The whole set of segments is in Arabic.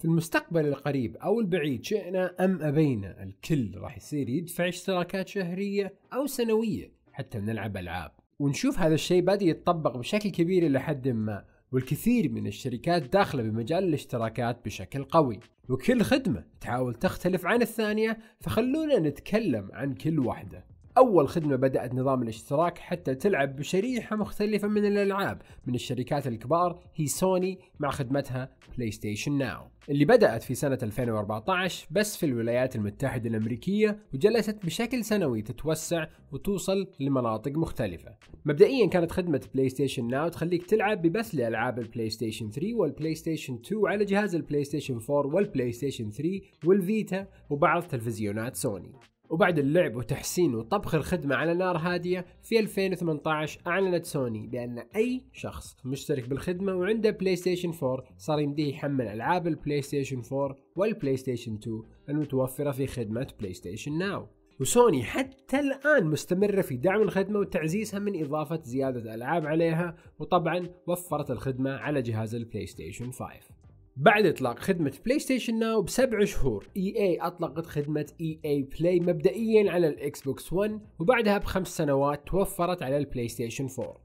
في المستقبل القريب أو البعيد شئنا أم أبينا الكل راح يصير يدفع اشتراكات شهرية أو سنوية حتى نلعب ألعاب ونشوف هذا الشيء بادي يتطبق بشكل كبير إلى حد ما والكثير من الشركات داخلة بمجال الاشتراكات بشكل قوي وكل خدمة تحاول تختلف عن الثانية فخلونا نتكلم عن كل واحدة أول خدمة بدأت نظام الاشتراك حتى تلعب بشريحة مختلفة من الألعاب من الشركات الكبار هي سوني مع خدمتها بلاي ستيشن ناو اللي بدأت في سنة 2014 بس في الولايات المتحدة الأمريكية وجلست بشكل سنوي تتوسع وتوصل لمناطق مختلفة مبدئيا كانت خدمة بلاي ستيشن ناو تخليك تلعب ببث لألعاب البلاي ستيشن 3 والبلاي ستيشن 2 على جهاز البلاي ستيشن 4 والبلاي ستيشن 3 والفيتا وبعض تلفزيونات سوني وبعد اللعب وتحسين وطبخ الخدمة على نار هادية في 2018 أعلنت سوني بأن أي شخص مشترك بالخدمة وعنده بلاي ستيشن 4 صار يمديه يحمل ألعاب البلاي ستيشن 4 والبلاي ستيشن 2 المتوفرة في خدمة بلاي ستيشن ناو وسوني حتى الآن مستمرة في دعم الخدمة وتعزيزها من إضافة زيادة ألعاب عليها وطبعا وفرت الخدمة على جهاز البلاي ستيشن 5 بعد اطلاق خدمه بلاي ستيشن ناو بسبع شهور اي اي اطلقت خدمه اي اي بلاي مبدئيا على الاكس بوكس 1 وبعدها بخمس سنوات توفرت على البلاي ستيشن 4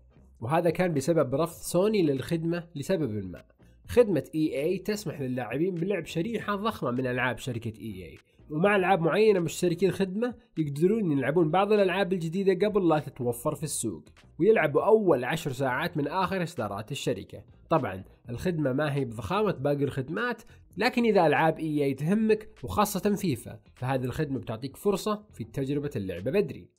وهذا كان بسبب رفض سوني للخدمه لسبب ما خدمة اي اي تسمح للاعبين بلعب شريحة ضخمة من العاب شركة اي اي ومع العاب معينة مشتركين خدمة يقدرون يلعبون بعض الالعاب الجديدة قبل لا تتوفر في السوق ويلعبوا اول عشر ساعات من اخر اصدارات الشركة طبعا الخدمة ما هي بضخامة باقي الخدمات لكن إذا ألعاب إي إيه تهمك وخاصة فيفا فهذه الخدمة بتعطيك فرصة في تجربة اللعبة بدري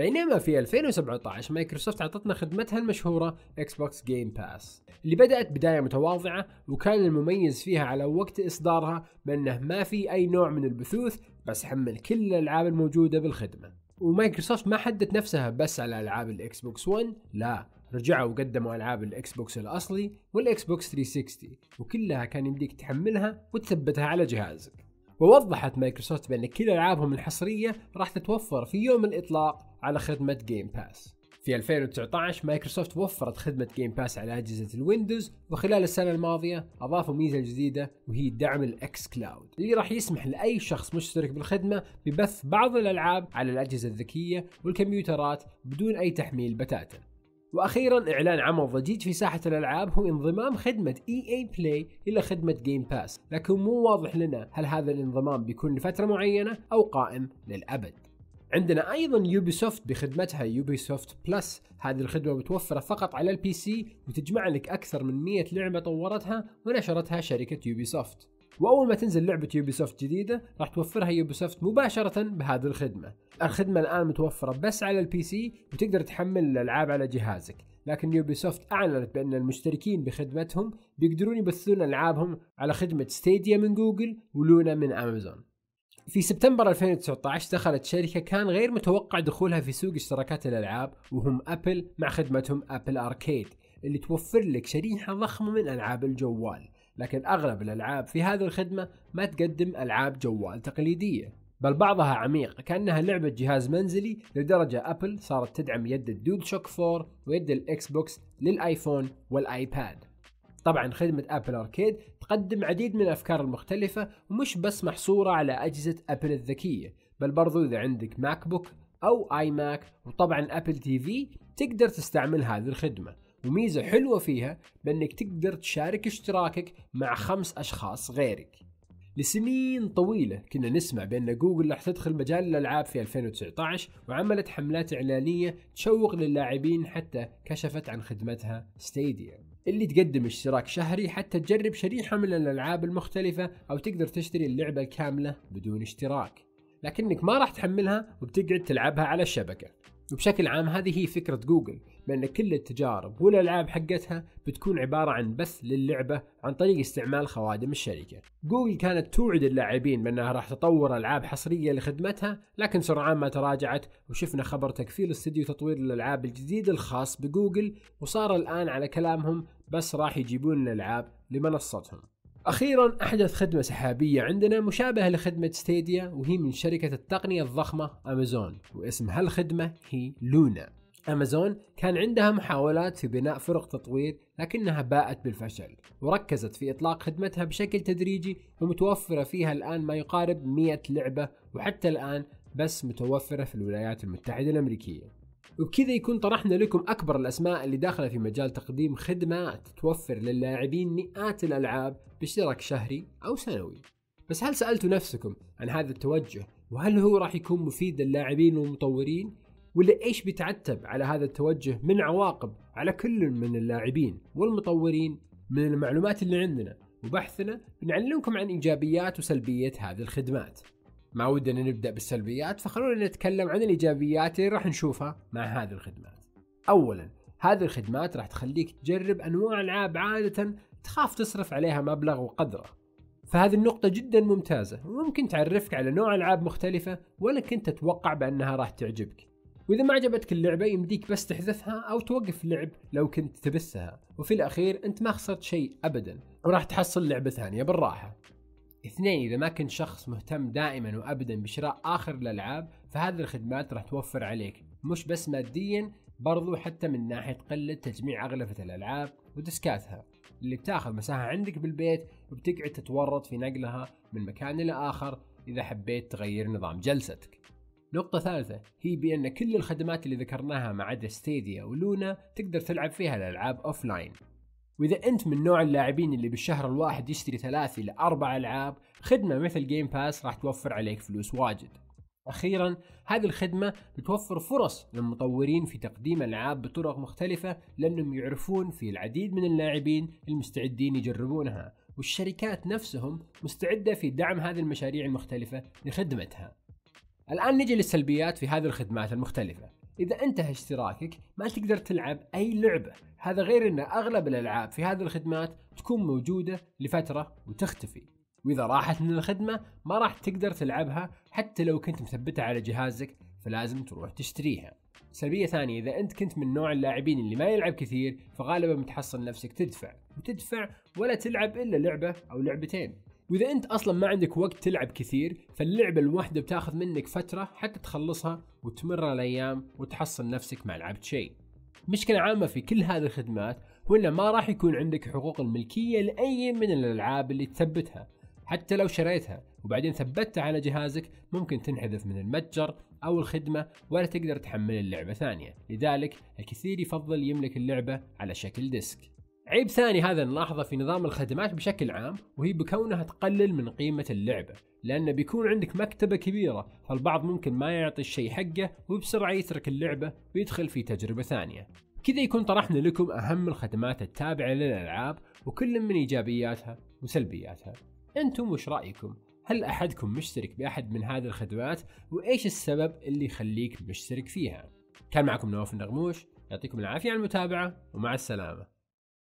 بينما في 2017 مايكروسوفت اعطتنا خدمتها المشهورة اكس بوكس جيم باس اللي بدأت بداية متواضعة وكان المميز فيها على وقت اصدارها بانه ما في اي نوع من البثوث بس حمل كل الالعاب الموجودة بالخدمة ومايكروسوفت ما حدت نفسها بس على العاب الاكس بوكس 1 لا رجعوا وقدموا العاب الاكس بوكس الاصلي والاكس بوكس 360 وكلها كان يمديك تحملها وتثبتها على جهازك ووضحت مايكروسوفت بأن كل ألعابهم الحصرية راح تتوفر في يوم الإطلاق على خدمة جيم باس في 2019 مايكروسوفت وفرت خدمة جيم باس على أجهزة الويندوز وخلال السنة الماضية أضافوا ميزة جديدة وهي دعم الأكس كلاود اللي راح يسمح لأي شخص مشترك بالخدمة ببث بعض الألعاب على الأجهزة الذكية والكمبيوترات بدون أي تحميل بتاتا واخيرا اعلان عمل ضجيج في ساحه الالعاب هو انضمام خدمه اي اي بلاي الى خدمه جيم باس لكن مو واضح لنا هل هذا الانضمام بيكون لفتره معينه او قائم للابد عندنا ايضا يوبيسوفت بخدمتها يوبيسوفت بلس هذه الخدمه متوفره فقط على البي سي وتجمع لك اكثر من 100 لعبه طورتها ونشرتها شركه يوبيسوفت واول ما تنزل لعبه يوبيسوفت جديده راح توفرها يوبيسوفت مباشره بهذه الخدمه الخدمه الان متوفره بس على البي سي وتقدر تحمل الالعاب على جهازك لكن يوبيسوفت اعلنت بان المشتركين بخدمتهم بيقدرون يبثون العابهم على خدمه ستيديا من جوجل ولونا من امازون في سبتمبر 2019 دخلت شركة كان غير متوقع دخولها في سوق اشتراكات الألعاب وهم أبل مع خدمتهم أبل أركيد اللي توفر لك شريحة ضخمة من ألعاب الجوال لكن أغلب الألعاب في هذه الخدمة ما تقدم ألعاب جوال تقليدية بل بعضها عميق كأنها لعبة جهاز منزلي لدرجة أبل صارت تدعم يد الدول شوك 4 ويد الإكس بوكس للآيفون والآيباد طبعا خدمة أبل أركيد تقدم عديد من الأفكار المختلفة ومش بس محصورة على أجهزة أبل الذكية بل برضو إذا عندك ماك بوك أو آي ماك وطبعا أبل تي في تقدر تستعمل هذه الخدمة وميزة حلوة فيها بأنك تقدر تشارك اشتراكك مع خمس أشخاص غيرك لسنين طويلة كنا نسمع بأن جوجل راح تدخل مجال الألعاب في 2019 وعملت حملات إعلانية تشوق للاعبين حتى كشفت عن خدمتها ستيديا اللي تقدم اشتراك شهري حتى تجرب شريحة من الألعاب المختلفة أو تقدر تشتري اللعبة كاملة بدون اشتراك لكنك ما راح تحملها وبتقعد تلعبها على الشبكة وبشكل عام هذه هي فكرة جوجل بأن كل التجارب والألعاب حقتها بتكون عبارة عن بث للعبة عن طريق استعمال خوادم الشركة جوجل كانت توعد اللاعبين بأنها راح تطور ألعاب حصرية لخدمتها لكن سرعان ما تراجعت وشفنا خبر تكفيل استديو تطوير الألعاب الجديد الخاص بجوجل وصار الآن على كلامهم بس راح يجيبون الألعاب لمنصتهم أخيرا أحدث خدمة سحابية عندنا مشابهة لخدمة ستيديا وهي من شركة التقنية الضخمة أمازون واسم هالخدمة هي لونا أمازون كان عندها محاولات في بناء فرق تطوير لكنها باءت بالفشل وركزت في إطلاق خدمتها بشكل تدريجي ومتوفرة فيها الآن ما يقارب 100 لعبة وحتى الآن بس متوفرة في الولايات المتحدة الأمريكية وبكذا يكون طرحنا لكم أكبر الأسماء اللي داخلة في مجال تقديم خدمة تتوفر للاعبين مئات الألعاب باشتراك شهري أو سنوي بس هل سألتوا نفسكم عن هذا التوجه وهل هو راح يكون مفيد للاعبين والمطورين ولا ايش بيتعتب على هذا التوجه من عواقب على كل من اللاعبين والمطورين من المعلومات اللي عندنا وبحثنا بنعلمكم عن ايجابيات وسلبيات هذه الخدمات ما ودنا نبدا بالسلبيات فخلونا نتكلم عن الايجابيات اللي راح نشوفها مع هذه الخدمات. اولا هذه الخدمات راح تخليك تجرب انواع العاب عاده تخاف تصرف عليها مبلغ وقدره. فهذه النقطة جدا ممتازة وممكن تعرفك على نوع ألعاب مختلفة ولا كنت تتوقع بأنها راح تعجبك وإذا ما عجبتك اللعبة يمديك بس تحذفها أو توقف اللعب لو كنت تبثها وفي الأخير أنت ما خسرت شيء أبدا وراح تحصل لعبة ثانية بالراحة اثنين اذا ما كنت شخص مهتم دائما وابدا بشراء اخر الالعاب فهذه الخدمات راح توفر عليك مش بس ماديا برضو حتى من ناحية قلة تجميع أغلفة الألعاب ودسكاتها اللي بتاخذ مساحة عندك بالبيت وبتقعد تتورط في نقلها من مكان إلى آخر إذا حبيت تغير نظام جلستك نقطة ثالثة هي بأن كل الخدمات اللي ذكرناها ما عدا ستيديا ولونا تقدر تلعب فيها الألعاب أوفلاين واذا انت من نوع اللاعبين اللي بالشهر الواحد يشتري ثلاث إلى أربع العاب خدمه مثل جيم باس راح توفر عليك فلوس واجد اخيرا هذه الخدمه بتوفر فرص للمطورين في تقديم العاب بطرق مختلفه لانهم يعرفون في العديد من اللاعبين المستعدين يجربونها والشركات نفسهم مستعده في دعم هذه المشاريع المختلفه لخدمتها الان نجي للسلبيات في هذه الخدمات المختلفه اذا انتهى اشتراكك ما تقدر تلعب اي لعبه هذا غير أن أغلب الألعاب في هذه الخدمات تكون موجودة لفترة وتختفي وإذا راحت من الخدمة ما راح تقدر تلعبها حتى لو كنت مثبتها على جهازك فلازم تروح تشتريها سلبية ثانية إذا أنت كنت من نوع اللاعبين اللي ما يلعب كثير فغالبا بتحصل نفسك تدفع وتدفع ولا تلعب إلا لعبة أو لعبتين وإذا أنت أصلا ما عندك وقت تلعب كثير فاللعبة الواحدة بتاخذ منك فترة حتى تخلصها وتمر الأيام وتحصل نفسك ما لعبت شيء مشكلة عامة في كل هذه الخدمات هو انه ما راح يكون عندك حقوق الملكية لأي من الألعاب اللي تثبتها حتى لو شريتها وبعدين ثبتها على جهازك ممكن تنحذف من المتجر أو الخدمة ولا تقدر تحمل اللعبة ثانية لذلك الكثير يفضل يملك اللعبة على شكل ديسك عيب ثاني هذا نلاحظه في نظام الخدمات بشكل عام وهي بكونها تقلل من قيمة اللعبة لأن بيكون عندك مكتبة كبيرة فالبعض ممكن ما يعطي الشيء حقه وبسرعة يترك اللعبة ويدخل في تجربة ثانية كذا يكون طرحنا لكم أهم الخدمات التابعة للألعاب وكل من إيجابياتها وسلبياتها أنتم وش رأيكم؟ هل أحدكم مشترك بأحد من هذه الخدمات وإيش السبب اللي يخليك مشترك فيها؟ كان معكم نواف النغموش يعطيكم العافية على المتابعة ومع السلامة